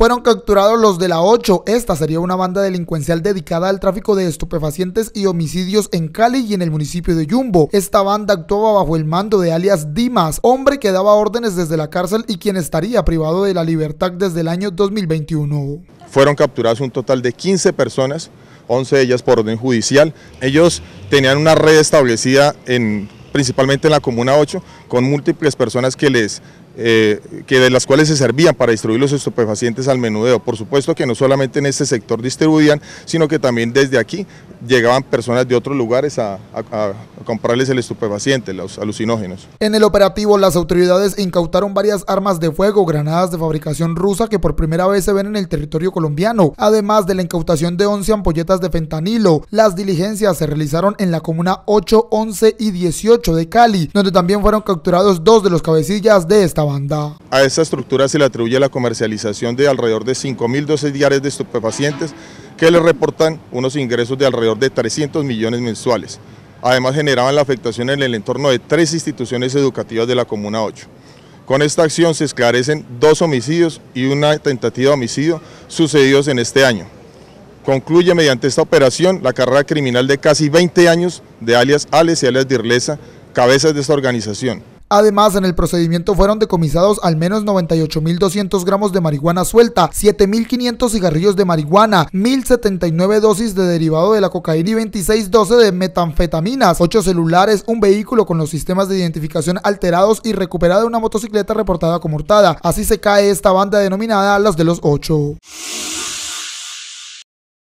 Fueron capturados los de la 8. Esta sería una banda delincuencial dedicada al tráfico de estupefacientes y homicidios en Cali y en el municipio de Yumbo. Esta banda actuaba bajo el mando de alias Dimas, hombre que daba órdenes desde la cárcel y quien estaría privado de la libertad desde el año 2021. Fueron capturados un total de 15 personas, 11 de ellas por orden judicial. Ellos tenían una red establecida en principalmente en la Comuna 8, con múltiples personas que les eh, que de las cuales se servían para distribuir los estupefacientes al menudeo. Por supuesto que no solamente en este sector distribuían, sino que también desde aquí llegaban personas de otros lugares a, comprarles el estupefaciente, los alucinógenos. En el operativo, las autoridades incautaron varias armas de fuego, granadas de fabricación rusa que por primera vez se ven en el territorio colombiano, además de la incautación de 11 ampolletas de fentanilo. Las diligencias se realizaron en la comuna 8, 11 y 18 de Cali, donde también fueron capturados dos de los cabecillas de esta banda. A esta estructura se le atribuye la comercialización de alrededor de 5.012 diarios de estupefacientes que le reportan unos ingresos de alrededor de 300 millones mensuales. Además generaban la afectación en el entorno de tres instituciones educativas de la Comuna 8. Con esta acción se esclarecen dos homicidios y una tentativa de homicidio sucedidos en este año. Concluye mediante esta operación la carrera criminal de casi 20 años de alias Alex y alias Dirlesa, cabezas de esta organización. Además, en el procedimiento fueron decomisados al menos 98.200 gramos de marihuana suelta, 7.500 cigarrillos de marihuana, 1.079 dosis de derivado de la cocaína y 26 dosis de metanfetaminas, 8 celulares, un vehículo con los sistemas de identificación alterados y recuperada una motocicleta reportada como hurtada. Así se cae esta banda denominada las de los 8.